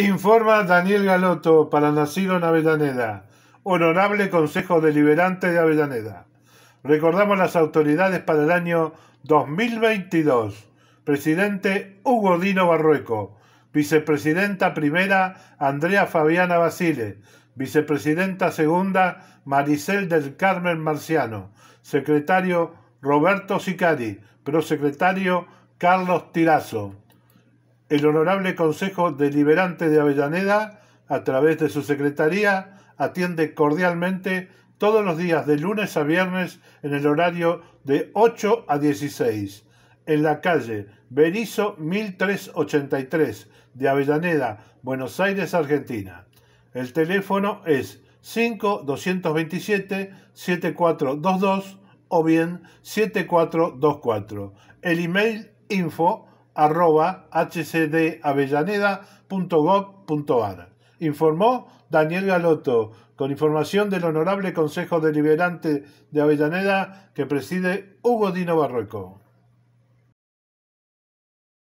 Informa Daniel Galoto para Nacido en Avellaneda. Honorable Consejo Deliberante de Avellaneda. Recordamos las autoridades para el año 2022. Presidente Hugo Dino Barrueco. Vicepresidenta primera Andrea Fabiana Basile. Vicepresidenta segunda Maricel del Carmen Marciano. Secretario Roberto Sicari. Prosecretario Carlos Tirazo el Honorable Consejo Deliberante de Avellaneda, a través de su Secretaría, atiende cordialmente todos los días de lunes a viernes en el horario de 8 a 16, en la calle Berizo 1383 de Avellaneda, Buenos Aires, Argentina. El teléfono es 5 7422 o bien 7424. El email info arroba hcdavellaneda.gov.ar. Informó Daniel Galoto, con información del Honorable Consejo Deliberante de Avellaneda que preside Hugo Dino Barroco.